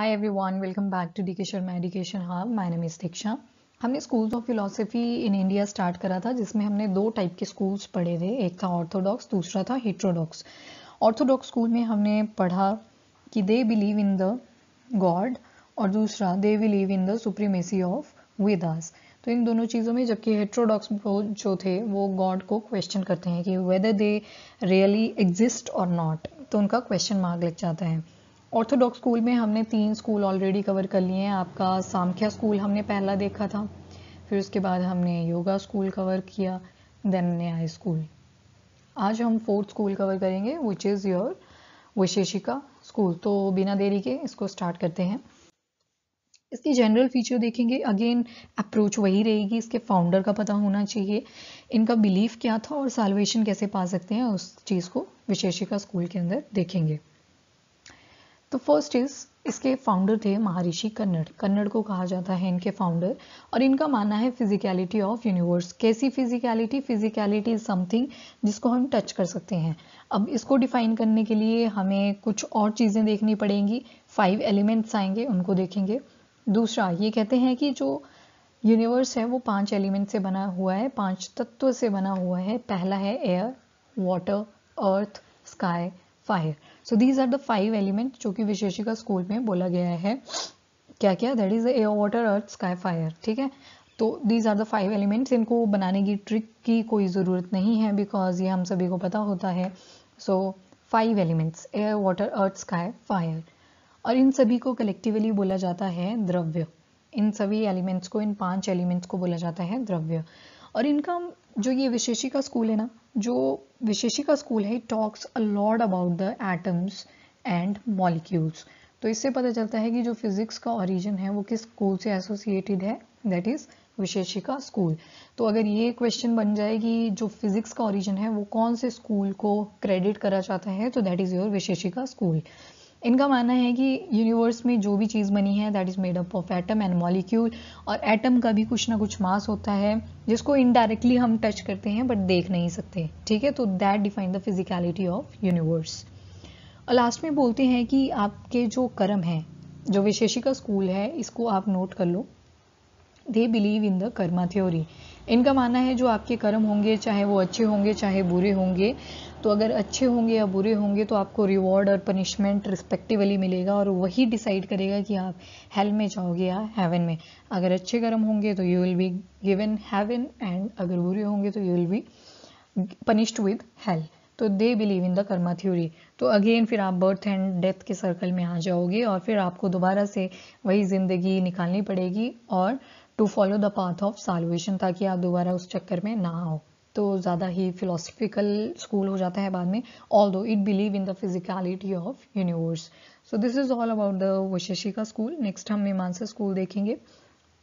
Everyone welcome back to the DK Sharma education Hub. My name is Diksha हमने schools of philosophy in India start करा था जिसमें हमने दो टाइप के स्कूल्स पढ़े थे एक था ऑर्थोडॉक्स दूसरा था हिट्रोडॉक्स ऑर्थोडॉक्स स्कूल में हमने पढ़ा कि they believe in the god और दूसरा they believe in the supremacy of Vedas तो इन दोनों चीज़ों में जबकि हेट्रोडॉक्स जो थे वो गॉड को क्वेश्चन करते हैं कि वेदर दे रियली एग्जिस्ट और नॉट तो उनका क्वेश्चन मार्ग लग जाता है ऑर्थोडॉक्स स्कूल में हमने तीन स्कूल ऑलरेडी कवर कर लिए हैं आपका सामख्या स्कूल हमने पहला देखा था फिर उसके बाद हमने योगा स्कूल कवर किया देन न्याय स्कूल आज हम फोर्थ स्कूल कवर करेंगे which is your Vaisheshika school तो बिना देरी के इसको स्टार्ट करते हैं इसकी जनरल फीचर देखेंगे अगेन अप्रोच वही रहेगी इसके फाउंडर का पता होना चाहिए इनका बिलीफ क्या था और सालवेशन कैसे पा सकते हैं उस चीज़ को विशेषिका स्कूल के अंदर देखेंगे तो फर्स्ट इज इसके फाउंडर थे महर्षि कन्नड़ कन्नड़ को कहा जाता है इनके फाउंडर और इनका मानना है फिजिकलिटी ऑफ यूनिवर्स कैसी फिजिकलिटी फिजिकलिटी इज समथिंग जिसको हम टच कर सकते हैं अब इसको डिफाइन करने के लिए हमें कुछ और चीज़ें देखनी पड़ेंगी फाइव एलिमेंट्स आएंगे उनको देखेंगे दूसरा ये कहते हैं कि जो यूनिवर्स है वो पांच एलिमेंट से बना हुआ है पांच तत्व से बना हुआ है पहला है air water earth sky fire so these are the five element जो कि विशेषिका स्कूल में बोला गया है क्या क्या that is air water earth sky fire ठीक है तो these are the five elements इनको बनाने की ट्रिक की कोई ज़रूरत नहीं है बिकॉज ये हम सभी को पता होता है so five elements air water earth sky fire और इन सभी को कलेक्टिवली बोला जाता है द्रव्य इन सभी एलिमेंट्स को इन पांच एलिमेंट्स को बोला जाता है द्रव्य और इनका जो ये विशेषिका स्कूल है ना जो विशेषिका स्कूल है talks a lot about the atoms and molecules तो इससे पता चलता है कि जो फिजिक्स का ओरिजिन है वो किस स्कूल से एसोसिएटेड है दैट इज विशेषिका स्कूल तो अगर ये क्वेश्चन बन जाए कि जो फिजिक्स का ओरिजिन है वो कौन से स्कूल को क्रेडिट करा जाता है तो that is your Vaisheshika school इनका मानना है कि यूनिवर्स में जो भी चीज़ बनी है that is made up of atom and molecule और एटम का भी कुछ ना कुछ मास होता है जिसको इनडायरेक्टली हम टच करते हैं बट देख नहीं सकते ठीक है तो that define the physicality of universe और लास्ट में बोलते हैं कि आपके जो कर्म है जो विशेषिका स्कूल है इसको आप नोट कर लो they believe in the karma theory इनका मानना है जो आपके कर्म होंगे चाहे वो अच्छे होंगे चाहे बुरे होंगे तो अगर अच्छे होंगे या बुरे होंगे तो आपको रिवॉर्ड और पनिशमेंट रिस्पेक्टिवली मिलेगा और वही डिसाइड करेगा कि आप हेल में जाओगे या हेवन में अगर अच्छे कर्म होंगे तो you will be given heaven and अगर बुरे होंगे तो you will be punished with health तो they believe in the karma theory तो अगेन फिर आप बर्थ एंड डेथ के सर्कल में आ जाओगे और फिर आपको दोबारा से वही ज़िंदगी निकालनी पड़ेगी और to follow the path of solution ताकि आप दोबारा उस चक्कर में ना आओ तो ज़्यादा ही फिलोसफिकल स्कूल हो जाता है बाद में although it believe in the physicality of universe so this is all about the Vaisheshika school next हम मीमांसा स्कूल देखेंगे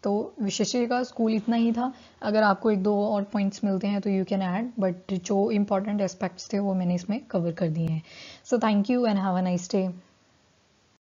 तो विशेषज्ञ का स्कूल इतना ही था अगर आपको एक दो और पॉइंट्स मिलते हैं तो यू कैन ऐड बट जो इंपॉर्टेंट एस्पेक्ट्स थे वो मैंने इसमें कवर कर दिए हैं so thank you and have a nice day